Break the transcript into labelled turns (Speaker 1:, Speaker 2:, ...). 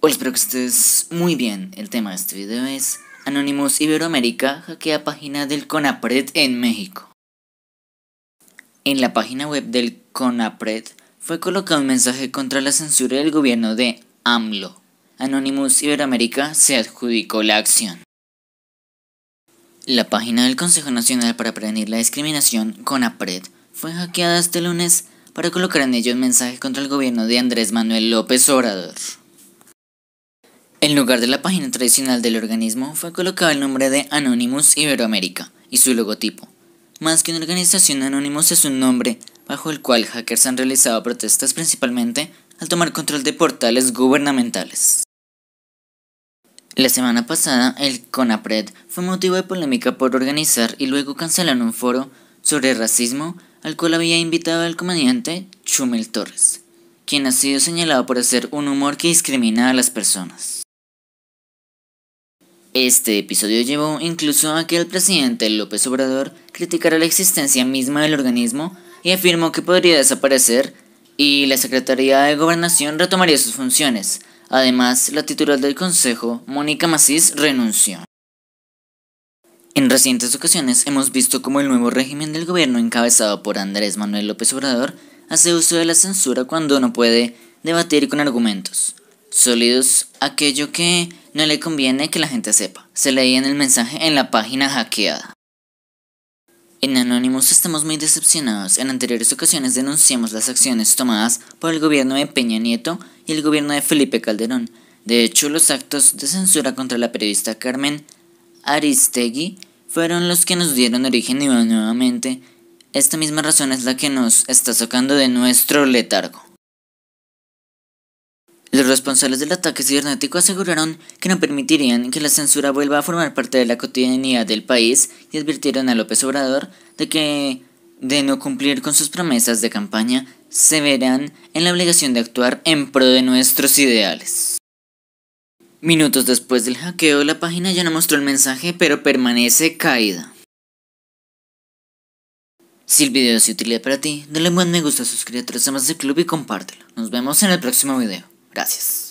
Speaker 1: Hola, espero que estés muy bien. El tema de este video es Anonymous Iberoamérica hackea página del CONAPRED en México. En la página web del CONAPRED fue colocado un mensaje contra la censura del gobierno de AMLO. Anonymous Iberoamérica se adjudicó la acción. La página del Consejo Nacional para Prevenir la Discriminación, CONAPRED, fue hackeada este lunes para colocar en ellos un mensaje contra el gobierno de Andrés Manuel López Obrador. En lugar de la página tradicional del organismo fue colocado el nombre de Anonymous Iberoamérica y su logotipo. Más que una organización, Anonymous es un nombre bajo el cual hackers han realizado protestas principalmente al tomar control de portales gubernamentales. La semana pasada, el CONAPRED fue motivo de polémica por organizar y luego cancelar un foro sobre racismo al cual había invitado al comediante Chumel Torres, quien ha sido señalado por hacer un humor que discrimina a las personas. Este episodio llevó incluso a que el presidente López Obrador criticara la existencia misma del organismo y afirmó que podría desaparecer y la Secretaría de Gobernación retomaría sus funciones. Además, la titular del Consejo, Mónica Macís, renunció. En recientes ocasiones hemos visto cómo el nuevo régimen del gobierno encabezado por Andrés Manuel López Obrador hace uso de la censura cuando no puede debatir con argumentos sólidos aquello que no le conviene que la gente sepa. Se leía en el mensaje en la página hackeada. En Anonymous estamos muy decepcionados. En anteriores ocasiones denunciamos las acciones tomadas por el gobierno de Peña Nieto y el gobierno de Felipe Calderón. De hecho, los actos de censura contra la periodista Carmen Aristegui fueron los que nos dieron origen y nuevamente esta misma razón es la que nos está sacando de nuestro letargo. Los responsables del ataque cibernético aseguraron que no permitirían que la censura vuelva a formar parte de la cotidianidad del país y advirtieron a López Obrador de que, de no cumplir con sus promesas de campaña, se verán en la obligación de actuar en pro de nuestros ideales. Minutos después del hackeo, la página ya no mostró el mensaje, pero permanece caída. Si el video es útil para ti, dale un buen me gusta, suscríbete a los demás del club y compártelo. Nos vemos en el próximo video. Gracias.